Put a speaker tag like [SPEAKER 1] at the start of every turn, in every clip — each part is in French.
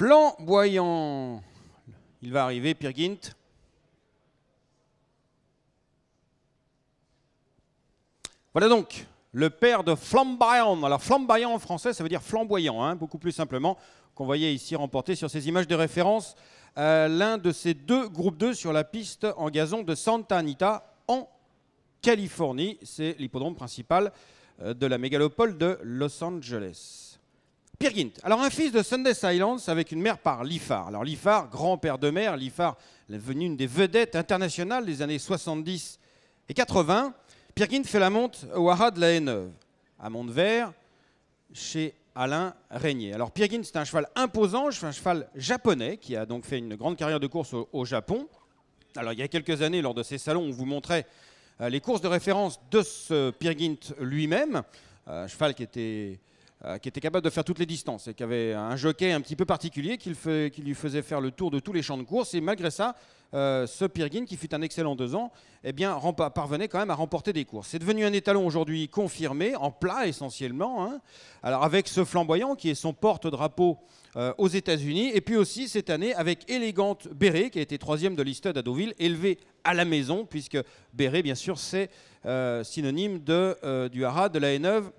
[SPEAKER 1] flamboyant. Il va arriver, Pirgint. Voilà donc le père de Flamboyant. Alors Flamboyant en français, ça veut dire flamboyant, hein, beaucoup plus simplement, qu'on voyait ici remporter sur ces images de référence euh, l'un de ces deux groupes 2 sur la piste en gazon de Santa Anita en Californie. C'est l'hippodrome principal euh, de la mégalopole de Los Angeles. Pirgint. Alors un fils de Sunday Silence avec une mère par Lifar. Alors Lifar, grand-père de mère, Lifar est devenu une des vedettes internationales des années 70 et 80. Pirgint fait la monte au de la Haineuve, à Montvert, chez Alain Régnier. Alors Pirgint, c'est un cheval imposant, un cheval japonais qui a donc fait une grande carrière de course au, Japon. Alors il y a quelques années, lors de ces salons, on vous montrait euh, les courses de référence de ce Pirgint lui-même, euh, cheval qui était euh, qui était capable de faire toutes les distances et qui avait un jockey un petit peu particulier qui, lui faisait faire le tour de tous les champs de course. Et malgré ça, euh, ce Pirguin, qui fut un excellent deux ans, eh bien, parvenait quand même à remporter des courses. C'est devenu un étalon aujourd'hui confirmé, en plat essentiellement. Hein. Alors avec ce flamboyant qui est son porte-drapeau euh, aux États-Unis. Et puis aussi cette année avec élégante Béret, qui a été troisième de l'Istud à Deauville, élevé à la maison, puisque Béret, bien sûr, c'est synonyme de, du haras, de la Haineuve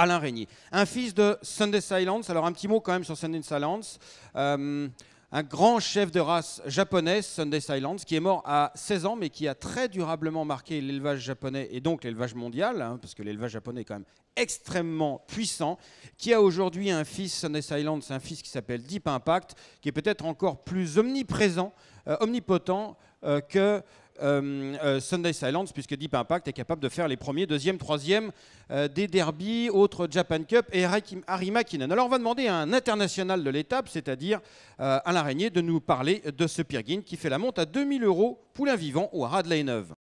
[SPEAKER 1] Alain Régnier. Un fils de Sunday Silence. Alors un petit mot quand même sur Sunday Silence. Euh, un grand chef de race japonais, Sunday Silence, qui est mort à 16 ans, mais qui a très durablement marqué l'élevage japonais et donc l'élevage mondial, hein, parce que l'élevage japonais est quand même extrêmement puissant, qui a aujourd'hui un fils, Sunday Silence, un fils qui s'appelle Deep Impact, qui est peut-être encore plus omniprésent, euh, omnipotent euh, que euh, euh, Sunday Silence, puisque Deep Impact est capable de faire les premiers, deuxième, troisième euh, des derbies, autres Japan Cup et Harry Makinen. Alors on va demander à un international de l'étape, c'est-à-dire à l'araignée de nous parler de ce Pirguin qui fait la monte à 2000 euros poulain vivant au Radley Neuve.